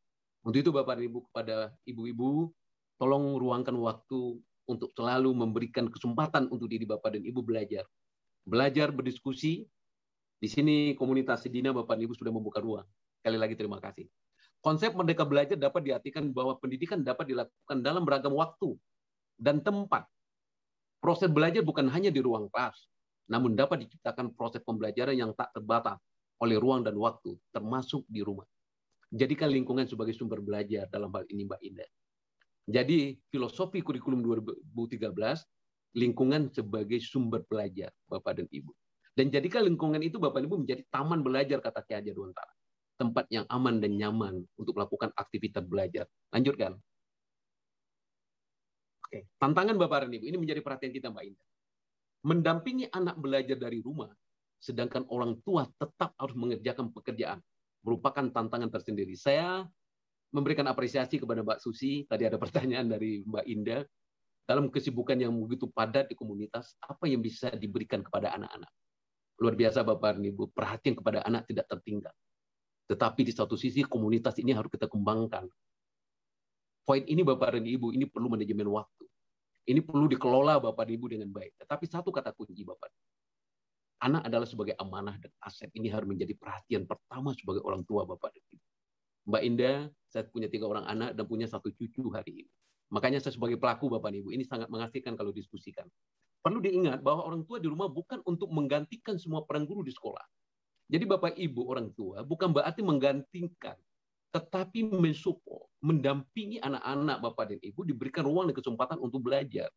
[SPEAKER 2] Untuk itu Bapak dan Ibu kepada Ibu-Ibu, tolong ruangkan waktu untuk selalu memberikan kesempatan untuk diri Bapak dan Ibu belajar. Belajar, berdiskusi. Di sini komunitas Sedina Bapak dan Ibu sudah membuka ruang. Sekali lagi terima kasih. Konsep Merdeka Belajar dapat diartikan bahwa pendidikan dapat dilakukan dalam beragam waktu dan tempat Proses belajar bukan hanya di ruang kelas, namun dapat diciptakan proses pembelajaran yang tak terbatas oleh ruang dan waktu, termasuk di rumah. Jadikan lingkungan sebagai sumber belajar dalam hal ini Mbak Indah. Jadi filosofi kurikulum 2013, lingkungan sebagai sumber belajar, Bapak dan Ibu. Dan jadikan lingkungan itu Bapak dan Ibu menjadi taman belajar, kata Ki Hajar Tempat yang aman dan nyaman untuk melakukan aktivitas belajar. Lanjutkan. Oke, tantangan Bapak dan Ibu ini menjadi perhatian kita Mbak Indah. Mendampingi anak belajar dari rumah, sedangkan orang tua tetap harus mengerjakan pekerjaan, merupakan tantangan tersendiri. Saya memberikan apresiasi kepada Mbak Susi, tadi ada pertanyaan dari Mbak Indah, dalam kesibukan yang begitu padat di komunitas, apa yang bisa diberikan kepada anak-anak? Luar biasa Bapak dan Ibu, perhatian kepada anak tidak tertinggal. Tetapi di satu sisi komunitas ini harus kita kembangkan. Poin ini Bapak dan Ibu, ini perlu manajemen waktu. Ini perlu dikelola Bapak Ibu dengan baik. Tetapi satu kata kunci Bapak. Anak adalah sebagai amanah dan aset. Ini harus menjadi perhatian pertama sebagai orang tua Bapak dan Ibu. Mbak Indah, saya punya tiga orang anak dan punya satu cucu hari ini. Makanya saya sebagai pelaku Bapak dan Ibu, ini sangat mengasihkan kalau diskusikan. Perlu diingat bahwa orang tua di rumah bukan untuk menggantikan semua peran guru di sekolah. Jadi Bapak Ibu orang tua bukan berarti menggantikan tetapi mensupport, mendampingi anak-anak Bapak dan Ibu diberikan ruang dan kesempatan untuk belajar.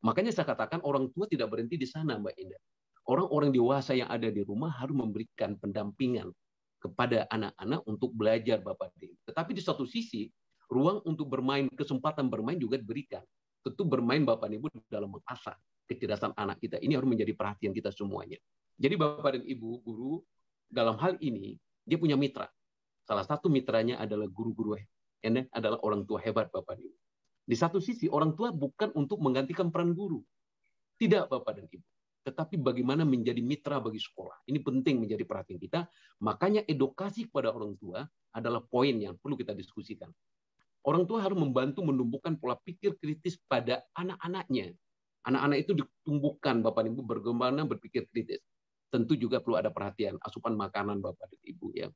[SPEAKER 2] Makanya saya katakan orang tua tidak berhenti di sana Mbak Indah. Orang-orang dewasa yang ada di rumah harus memberikan pendampingan kepada anak-anak untuk belajar Bapak dan Ibu. Tetapi di satu sisi, ruang untuk bermain, kesempatan bermain juga diberikan. Tentu bermain Bapak dan Ibu dalam mengasah kecerdasan anak kita. Ini harus menjadi perhatian kita semuanya. Jadi Bapak dan Ibu, guru, dalam hal ini, dia punya mitra. Salah satu mitranya adalah guru-guru ini adalah orang tua hebat Bapak dan Ibu. Di satu sisi orang tua bukan untuk menggantikan peran guru. Tidak Bapak dan Ibu. Tetapi bagaimana menjadi mitra bagi sekolah. Ini penting menjadi perhatian kita. Makanya edukasi kepada orang tua adalah poin yang perlu kita diskusikan. Orang tua harus membantu menumbuhkan pola pikir kritis pada anak-anaknya. Anak-anak itu ditumbuhkan Bapak dan Ibu bagaimana berpikir kritis tentu juga perlu ada perhatian asupan makanan Bapak dan Ibu ya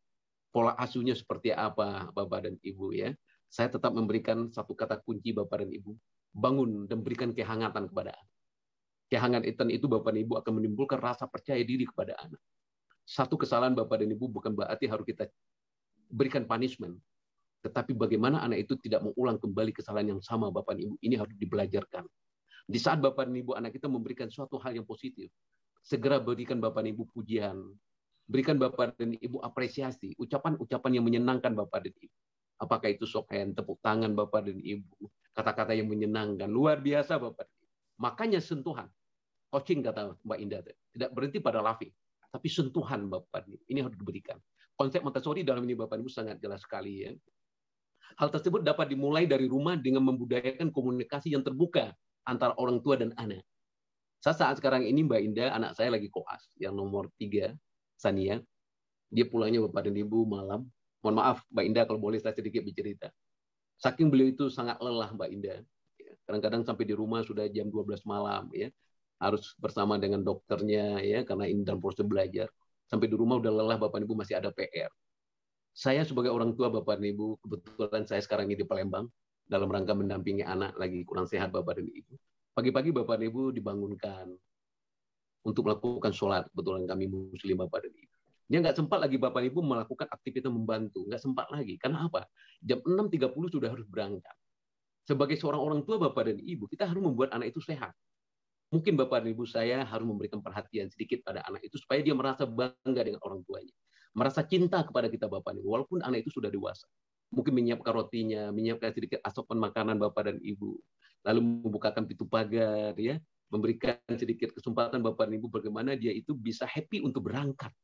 [SPEAKER 2] pola asuhnya seperti apa Bapak dan Ibu ya. Saya tetap memberikan satu kata kunci Bapak dan Ibu, bangun dan berikan kehangatan kepada anak. Kehangatan itu Bapak dan Ibu akan menimbulkan rasa percaya diri kepada anak. Satu kesalahan Bapak dan Ibu bukan berarti harus kita berikan punishment, tetapi bagaimana anak itu tidak mengulang kembali kesalahan yang sama Bapak dan Ibu ini harus dibelajarkan. Di saat Bapak dan Ibu anak kita memberikan suatu hal yang positif, segera berikan Bapak dan Ibu pujian, Berikan Bapak dan Ibu apresiasi, ucapan-ucapan yang menyenangkan Bapak dan Ibu. Apakah itu sok hand, tepuk tangan Bapak dan Ibu, kata-kata yang menyenangkan, luar biasa Bapak dan Ibu. Makanya sentuhan, coaching kata Mbak Indah, tidak berhenti pada lafi, tapi sentuhan Bapak dan Ibu. Ini harus diberikan. Konsep Montessori dalam ini Bapak dan Ibu sangat jelas sekali ya. Hal tersebut dapat dimulai dari rumah dengan membudayakan komunikasi yang terbuka antara orang tua dan anak. saat saat sekarang ini Mbak Indah, anak saya lagi koas yang nomor tiga, Sania. Dia pulangnya Bapak dan Ibu malam. Mohon maaf Mbak Indah kalau boleh saya sedikit bercerita. Saking beliau itu sangat lelah Mbak Indah. Kadang-kadang sampai di rumah sudah jam 12 malam ya. Harus bersama dengan dokternya ya karena ini dalam proses belajar. Sampai di rumah udah lelah Bapak dan Ibu masih ada PR. Saya sebagai orang tua Bapak dan Ibu, kebetulan saya sekarang ini di Palembang dalam rangka mendampingi anak lagi kurang sehat Bapak dan Ibu. Pagi-pagi Bapak dan Ibu dibangunkan untuk melakukan sholat. Kebetulan kami muslim Bapak dan ibu. Dia nggak sempat lagi Bapak Ibu melakukan aktivitas membantu. Nggak sempat lagi. Karena apa? Jam 6.30 sudah harus berangkat. Sebagai seorang orang tua Bapak dan Ibu, kita harus membuat anak itu sehat. Mungkin Bapak dan Ibu saya harus memberikan perhatian sedikit pada anak itu supaya dia merasa bangga dengan orang tuanya. Merasa cinta kepada kita Bapak dan Ibu, walaupun anak itu sudah dewasa mungkin menyiapkan rotinya, menyiapkan sedikit asupan makanan bapak dan ibu, lalu membukakan pintu pagar, ya, memberikan sedikit kesempatan Bapak dan Ibu bagaimana dia itu bisa happy untuk berangkat,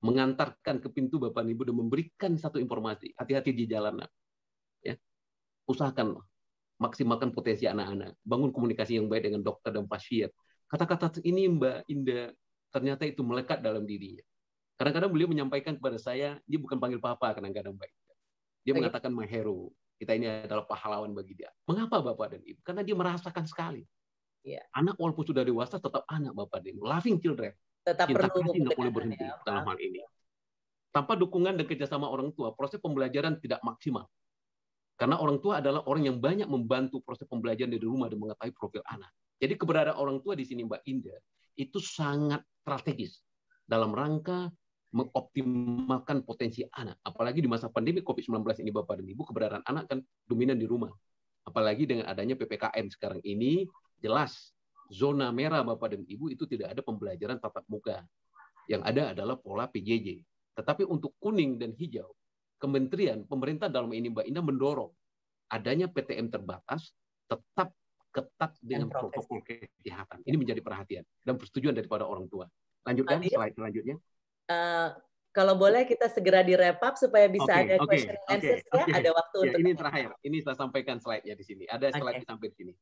[SPEAKER 2] mengantarkan ke pintu Bapak dan Ibu dan memberikan satu informasi, hati-hati di jalanan. Ya. Usahakan maksimalkan potensi anak-anak, bangun komunikasi yang baik dengan dokter dan pasien. Kata-kata ini Mbak Indah ternyata itu melekat dalam dirinya. Kadang-kadang beliau menyampaikan kepada saya, dia bukan panggil papa kadang-kadang baik baik, Dia mengatakan my hero. Kita ini adalah pahlawan bagi dia. Mengapa Bapak dan Ibu? Karena dia merasakan sekali Yeah. Anak walaupun sudah dewasa tetap anak Bapak Ibu. Loving children. Tetap Cinta perlu kasih tidak boleh berhenti ya. dalam hal ini. Tanpa dukungan dan kerjasama orang tua, proses pembelajaran tidak maksimal. Karena orang tua adalah orang yang banyak membantu proses pembelajaran dari rumah dan mengetahui profil anak. Jadi keberadaan orang tua di sini Mbak Indah itu sangat strategis dalam rangka mengoptimalkan potensi anak. Apalagi di masa pandemi COVID-19 ini Bapak dan Ibu keberadaan anak kan dominan di rumah. Apalagi dengan adanya PPKM sekarang ini jelas zona merah Bapak dan Ibu itu tidak ada pembelajaran tatap muka. Yang ada adalah pola PJJ. Tetapi untuk kuning dan hijau, kementerian, pemerintah dalam ini Mbak Indah mendorong adanya PTM terbatas tetap ketat dengan protokol kesehatan. Ini menjadi perhatian dan persetujuan daripada orang tua. Lanjutkan ya, slide selanjutnya. Uh,
[SPEAKER 1] kalau boleh kita segera direpap supaya bisa okay, ada okay, question okay, answers
[SPEAKER 2] okay, ya. Ada waktu ya, untuk ini terakhir. Ini saya sampaikan slide-nya di sini. Ada slide okay. sampai di sini.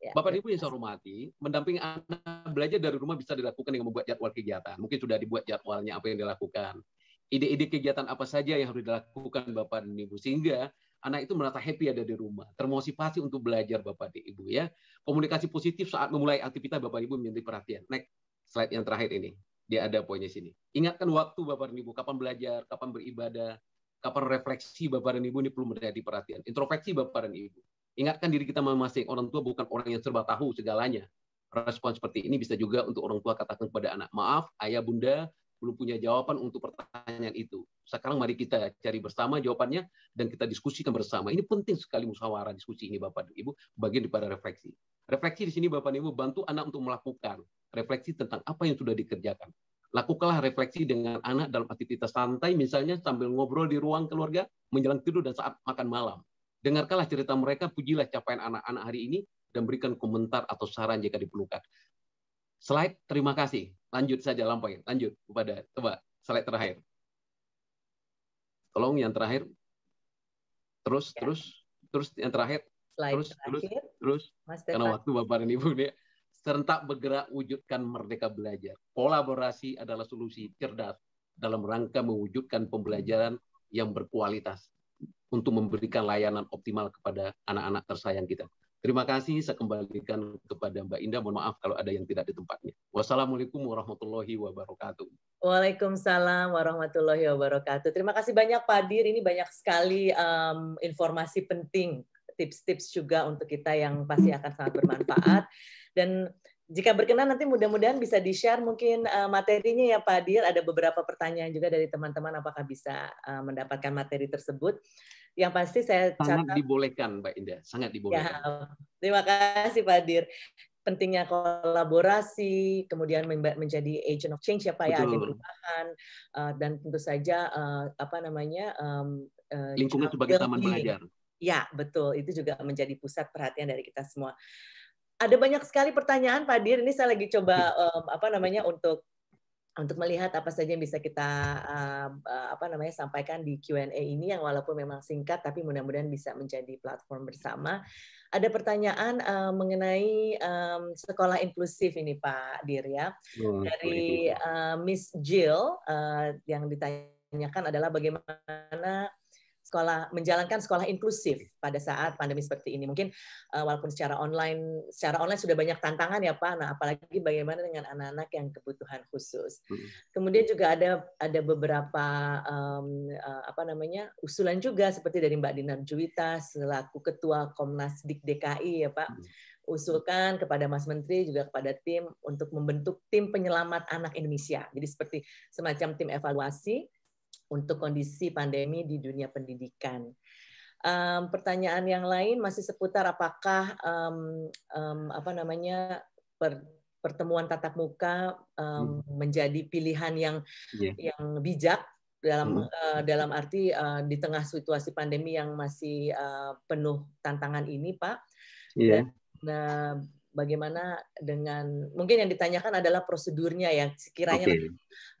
[SPEAKER 2] Ya, Bapak Ibu yang saya hormati, mendampingi anak belajar dari rumah bisa dilakukan dengan membuat jadwal kegiatan. Mungkin sudah dibuat jadwalnya apa yang dilakukan. Ide-ide kegiatan apa saja yang harus dilakukan Bapak dan Ibu sehingga anak itu merasa happy ada di rumah, termotivasi untuk belajar Bapak dan Ibu ya. Komunikasi positif saat memulai aktivitas Bapak Ibu menjadi perhatian. Next slide yang terakhir ini. Dia ada poinnya sini. Ingatkan waktu Bapak dan Ibu kapan belajar, kapan beribadah, kapan refleksi Bapak dan Ibu ini perlu menjadi perhatian. Introspeksi Bapak dan Ibu Ingatkan diri kita masing-masing, orang tua bukan orang yang serba tahu segalanya. Respon seperti ini bisa juga untuk orang tua katakan kepada anak, maaf ayah bunda belum punya jawaban untuk pertanyaan itu. Sekarang mari kita cari bersama jawabannya dan kita diskusikan bersama. Ini penting sekali musyawarah diskusi ini Bapak dan Ibu bagian daripada refleksi. Refleksi di sini Bapak dan Ibu bantu anak untuk melakukan refleksi tentang apa yang sudah dikerjakan. Lakukanlah refleksi dengan anak dalam aktivitas santai misalnya sambil ngobrol di ruang keluarga, menjelang tidur dan saat makan malam. Dengarkanlah cerita mereka, pujilah capaian anak-anak hari ini, dan berikan komentar atau saran jika diperlukan. Slide, terima kasih. Lanjut saja lampaui. Ya. Lanjut kepada coba slide terakhir. Tolong yang terakhir. Terus, ya. terus, terus yang terakhir. Slide terus, terakhir. Terus, terus.
[SPEAKER 1] Mas karena waktu
[SPEAKER 2] Bapak dan Ibu ini serentak bergerak wujudkan merdeka belajar. Kolaborasi adalah solusi cerdas dalam rangka mewujudkan pembelajaran yang berkualitas untuk memberikan layanan optimal kepada anak-anak tersayang kita. Terima kasih, saya kembalikan kepada Mbak Indah. Mohon maaf kalau ada yang tidak di tempatnya. Wassalamualaikum warahmatullahi wabarakatuh.
[SPEAKER 1] Waalaikumsalam warahmatullahi wabarakatuh. Terima kasih banyak Pak Dir. Ini banyak sekali um, informasi penting, tips-tips juga untuk kita yang pasti akan sangat bermanfaat. Dan jika berkenan nanti mudah-mudahan bisa di-share mungkin eh, materinya ya Pak Dir. Ada beberapa pertanyaan juga dari teman-teman apakah bisa eh, mendapatkan materi tersebut. Yang pasti saya catat. Sangat
[SPEAKER 2] dibolehkan Mbak Indah, sangat dibolehkan. Ya,
[SPEAKER 1] terima kasih Pak Dir. Pentingnya kolaborasi, kemudian menjadi agent of change ya Pak ya, Betul. ya, agen perubahan, eh, dan tentu saja apa namanya lingkungan sebagai taman belajar. Ya, betul. Itu juga menjadi pusat perhatian dari kita semua ada banyak sekali pertanyaan Pak Dir. Ini saya lagi coba um, apa namanya untuk untuk melihat apa saja yang bisa kita eh, apa namanya sampaikan di Q&A ini yang walaupun memang singkat tapi mudah-mudahan bisa menjadi platform bersama. Ada pertanyaan eh, mengenai sekolah inklusif ini Pak Dir ya hmm, dari eh, Miss Jill yang ditanyakan adalah bagaimana sekolah menjalankan sekolah inklusif pada saat pandemi seperti ini. Mungkin uh, walaupun secara online secara online sudah banyak tantangan ya Pak. Nah, apalagi bagaimana dengan anak-anak yang kebutuhan khusus. Hmm. Kemudian juga ada ada beberapa um, uh, apa namanya? usulan juga seperti dari Mbak Dinar Juwita selaku ketua Komnas Dik DKI ya Pak. Hmm. usulkan kepada Mas Menteri juga kepada tim untuk membentuk tim penyelamat anak Indonesia. Jadi seperti semacam tim evaluasi untuk kondisi pandemi di dunia pendidikan. Um, pertanyaan yang lain masih seputar apakah um, um, apa namanya per, pertemuan tatap muka um, hmm. menjadi pilihan yang yeah. yang bijak dalam hmm. uh, dalam arti uh, di tengah situasi pandemi yang masih uh, penuh tantangan ini, Pak. Yeah. Dan, uh, bagaimana dengan mungkin yang ditanyakan adalah prosedurnya ya sekiranya okay.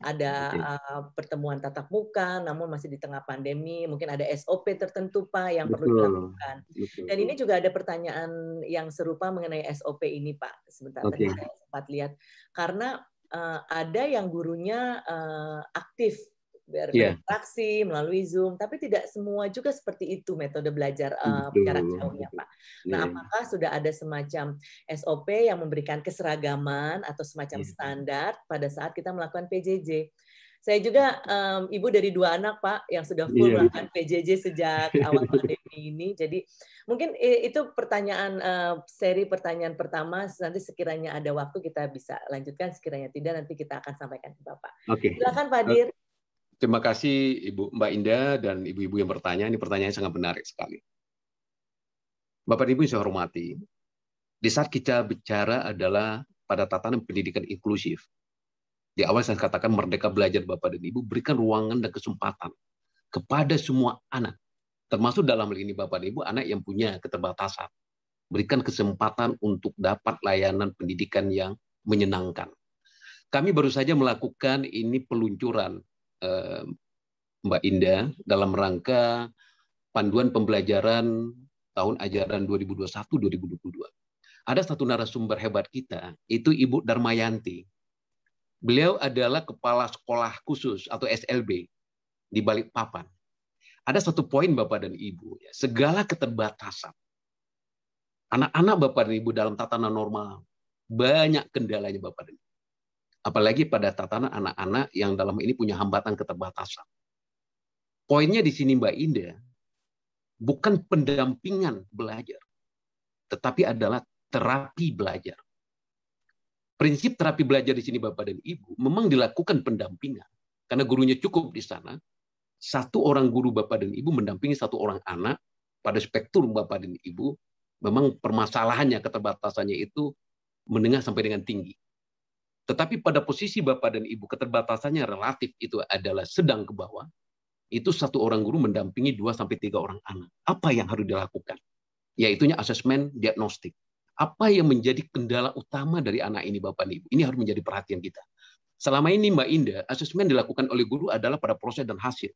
[SPEAKER 1] ada okay. Uh, eh, pertemuan tatap muka namun masih di tengah pandemi mungkin ada SOP tertentu Pak yang Betul. perlu dilakukan. Betul. Dan ini juga ada pertanyaan yang serupa mengenai SOP ini Pak. Sebentar okay. tadi saya sempat lihat karena uh, ada yang gurunya uh, aktif Iya. berinteraksi yeah. melalui Zoom, tapi tidak semua juga seperti itu metode belajar uh, jauhnya, Pak. Iya, nah, yeah. apakah sudah ada semacam SOP yang memberikan keseragaman atau semacam yeah. standar pada saat kita melakukan PJJ? Saya juga um, ibu dari dua anak Pak yang sudah full yeah. Iya. melakukan PJJ sejak awal pandemi ini. Jadi mungkin itu pertanyaan uh, seri pertanyaan pertama. Nanti sekiranya ada waktu kita bisa lanjutkan. Sekiranya tidak nanti kita akan sampaikan ke Bapak.
[SPEAKER 2] Okay. Silakan Pak Dir. Terima kasih Ibu Mbak Indah dan Ibu-Ibu yang bertanya. Ini pertanyaan sangat menarik sekali. Bapak Ibu yang saya hormati, di saat kita bicara adalah pada tatanan pendidikan inklusif, di awal saya katakan merdeka belajar Bapak dan Ibu, berikan ruangan dan kesempatan kepada semua anak, termasuk dalam hal ini Bapak dan Ibu, anak yang punya keterbatasan. Berikan kesempatan untuk dapat layanan pendidikan yang menyenangkan. Kami baru saja melakukan ini peluncuran Eh, Mbak Indah dalam rangka panduan pembelajaran tahun ajaran 2021-2022. Ada satu narasumber hebat kita, itu Ibu Darmayanti. Beliau adalah kepala sekolah khusus atau SLB di Balikpapan. Ada satu poin Bapak dan Ibu, ya, segala keterbatasan anak-anak Bapak dan Ibu dalam tatanan normal banyak kendalanya Bapak dan Ibu apalagi pada tatanan anak-anak yang dalam ini punya hambatan keterbatasan. Poinnya di sini Mbak Indah, bukan pendampingan belajar, tetapi adalah terapi belajar. Prinsip terapi belajar di sini Bapak dan Ibu memang dilakukan pendampingan, karena gurunya cukup di sana. Satu orang guru Bapak dan Ibu mendampingi satu orang anak pada spektrum Bapak dan Ibu, memang permasalahannya, keterbatasannya itu menengah sampai dengan tinggi tetapi pada posisi bapak dan ibu keterbatasannya relatif itu adalah sedang ke bawah, itu satu orang guru mendampingi dua sampai tiga orang anak. Apa yang harus dilakukan? Yaitunya asesmen diagnostik. Apa yang menjadi kendala utama dari anak ini bapak dan ibu? Ini harus menjadi perhatian kita. Selama ini Mbak Indah, asesmen dilakukan oleh guru adalah pada proses dan hasil.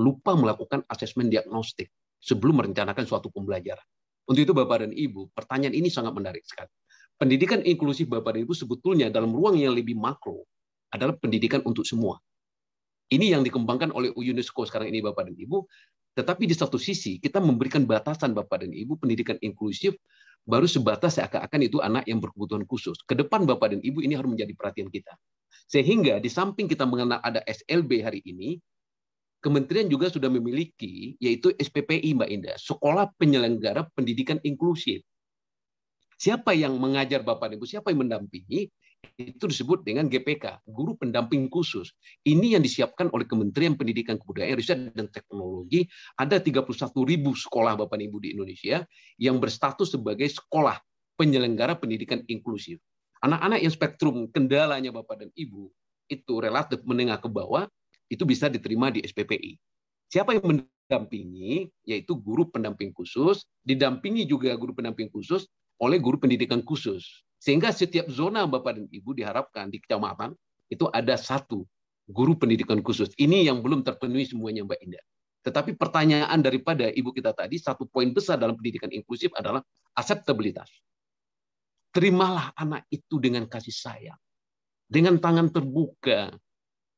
[SPEAKER 2] Lupa melakukan asesmen diagnostik sebelum merencanakan suatu pembelajaran. Untuk itu Bapak dan Ibu, pertanyaan ini sangat menarik sekali pendidikan inklusif Bapak dan Ibu sebetulnya dalam ruang yang lebih makro adalah pendidikan untuk semua. Ini yang dikembangkan oleh UNESCO sekarang ini Bapak dan Ibu. Tetapi di satu sisi kita memberikan batasan Bapak dan Ibu pendidikan inklusif baru sebatas seakan-akan itu anak yang berkebutuhan khusus. Ke depan Bapak dan Ibu ini harus menjadi perhatian kita. Sehingga di samping kita mengenal ada SLB hari ini, Kementerian juga sudah memiliki yaitu SPPI Mbak Indah, Sekolah Penyelenggara Pendidikan Inklusif. Siapa yang mengajar Bapak Ibu, siapa yang mendampingi, itu disebut dengan GPK, Guru Pendamping Khusus. Ini yang disiapkan oleh Kementerian Pendidikan Kebudayaan, Riset, dan Teknologi. Ada 31 ribu sekolah Bapak Ibu di Indonesia yang berstatus sebagai sekolah penyelenggara pendidikan inklusif. Anak-anak yang spektrum kendalanya Bapak dan Ibu itu relatif menengah ke bawah, itu bisa diterima di SPPI. Siapa yang mendampingi? Yaitu guru pendamping khusus, didampingi juga guru pendamping khusus oleh guru pendidikan khusus. Sehingga setiap zona Bapak dan Ibu diharapkan di kecamatan itu ada satu guru pendidikan khusus. Ini yang belum terpenuhi semuanya Mbak Indah. Tetapi pertanyaan daripada Ibu kita tadi, satu poin besar dalam pendidikan inklusif adalah akseptabilitas. Terimalah anak itu dengan kasih sayang, dengan tangan terbuka.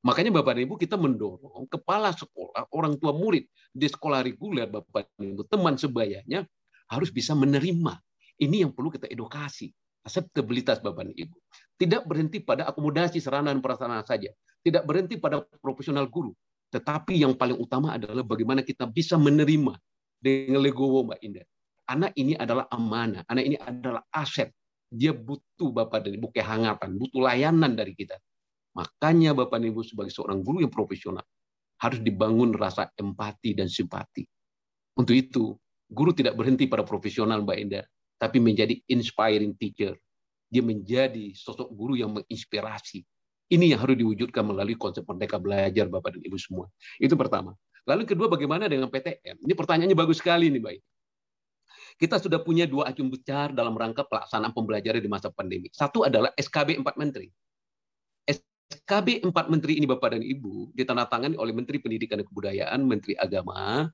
[SPEAKER 2] Makanya Bapak dan Ibu kita mendorong kepala sekolah, orang tua murid di sekolah reguler Bapak dan Ibu, teman sebayanya harus bisa menerima ini yang perlu kita edukasi. Akseptabilitas Bapak dan Ibu. Tidak berhenti pada akomodasi sarana dan prasarana saja. Tidak berhenti pada profesional guru. Tetapi yang paling utama adalah bagaimana kita bisa menerima dengan legowo Mbak Indah. Anak ini adalah amanah, anak ini adalah aset. Dia butuh Bapak dan Ibu kehangatan, butuh layanan dari kita. Makanya Bapak dan Ibu sebagai seorang guru yang profesional harus dibangun rasa empati dan simpati. Untuk itu, guru tidak berhenti pada profesional Mbak Indah, tapi menjadi inspiring teacher. Dia menjadi sosok guru yang menginspirasi. Ini yang harus diwujudkan melalui konsep Merdeka Belajar, Bapak dan Ibu semua. Itu pertama. Lalu kedua, bagaimana dengan PTM? Ini pertanyaannya bagus sekali nih, baik. Kita sudah punya dua acuan besar dalam rangka pelaksanaan pembelajaran di masa pandemi. Satu adalah SKB 4 Menteri. SKB 4 Menteri ini Bapak dan Ibu ditandatangani oleh Menteri Pendidikan dan Kebudayaan, Menteri Agama,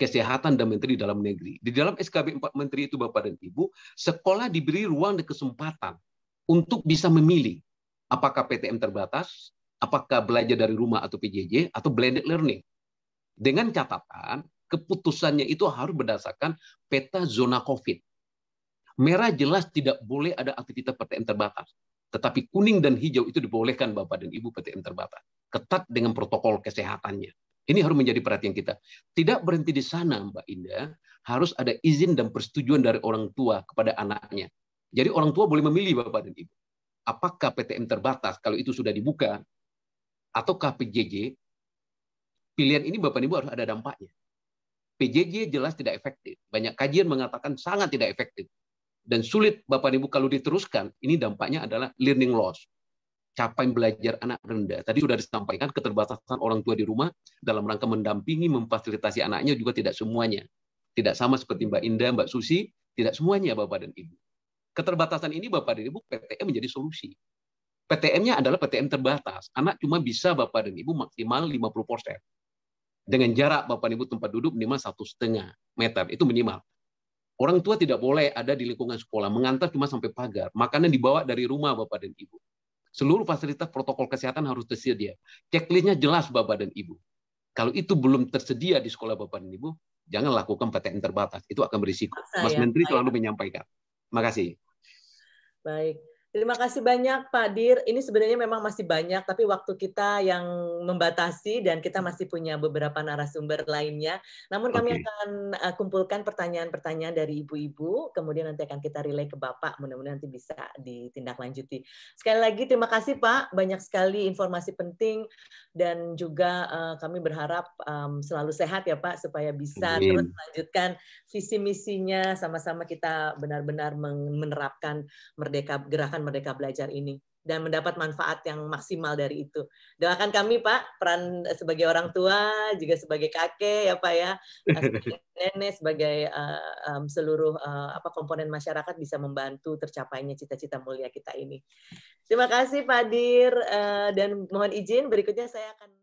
[SPEAKER 2] kesehatan dan menteri dalam negeri. Di dalam SKB 4 menteri itu Bapak dan Ibu, sekolah diberi ruang dan kesempatan untuk bisa memilih apakah PTM terbatas, apakah belajar dari rumah atau PJJ atau blended learning. Dengan catatan keputusannya itu harus berdasarkan peta zona Covid. Merah jelas tidak boleh ada aktivitas PTM terbatas. Tetapi kuning dan hijau itu dibolehkan Bapak dan Ibu PTM terbatas. Ketat dengan protokol kesehatannya. Ini harus menjadi perhatian kita. Tidak berhenti di sana, Mbak Indah. Harus ada izin dan persetujuan dari orang tua kepada anaknya. Jadi orang tua boleh memilih Bapak dan Ibu. Apakah PTM terbatas kalau itu sudah dibuka ataukah PJJ? Pilihan ini Bapak dan Ibu harus ada dampaknya. PJJ jelas tidak efektif. Banyak kajian mengatakan sangat tidak efektif. Dan sulit Bapak dan Ibu kalau diteruskan, ini dampaknya adalah learning loss capaian belajar anak rendah. Tadi sudah disampaikan keterbatasan orang tua di rumah dalam rangka mendampingi, memfasilitasi anaknya juga tidak semuanya. Tidak sama seperti Mbak Indah, Mbak Susi, tidak semuanya Bapak dan Ibu. Keterbatasan ini Bapak dan Ibu PTM menjadi solusi. PTM-nya adalah PTM terbatas. Anak cuma bisa Bapak dan Ibu maksimal 50%. Dengan jarak Bapak dan Ibu tempat duduk minimal satu setengah meter. Itu minimal. Orang tua tidak boleh ada di lingkungan sekolah, mengantar cuma sampai pagar. Makanan dibawa dari rumah Bapak dan Ibu. Seluruh fasilitas protokol kesehatan harus tersedia. Checklistnya jelas Bapak dan Ibu. Kalau itu belum tersedia di sekolah Bapak dan Ibu, jangan lakukan PTM terbatas. Itu akan berisiko. Mas ya. Menteri selalu menyampaikan. Terima kasih.
[SPEAKER 1] Baik. Terima kasih banyak Pak Dir. Ini sebenarnya memang masih banyak, tapi waktu kita yang membatasi dan kita masih punya beberapa narasumber lainnya. Namun kami okay. akan eh, kumpulkan pertanyaan-pertanyaan dari ibu-ibu, kemudian nanti akan kita relay ke Bapak. Mudah-mudahan nanti bisa ditindaklanjuti. Sekali lagi terima kasih Pak, banyak sekali informasi penting dan juga eh, kami berharap selalu sehat ya Pak, supaya bisa Amin. terus melanjutkan visi misinya sama-sama kita benar-benar menerapkan merdeka gerakan mereka Merdeka Belajar ini dan mendapat manfaat yang maksimal dari itu. Doakan kami Pak, peran sebagai orang tua, juga sebagai kakek ya Pak ya, sebagai nenek, sebagai uh, um, seluruh uh, apa komponen masyarakat bisa membantu tercapainya cita-cita mulia kita ini. Terima kasih Pak Dir uh, dan mohon izin berikutnya saya akan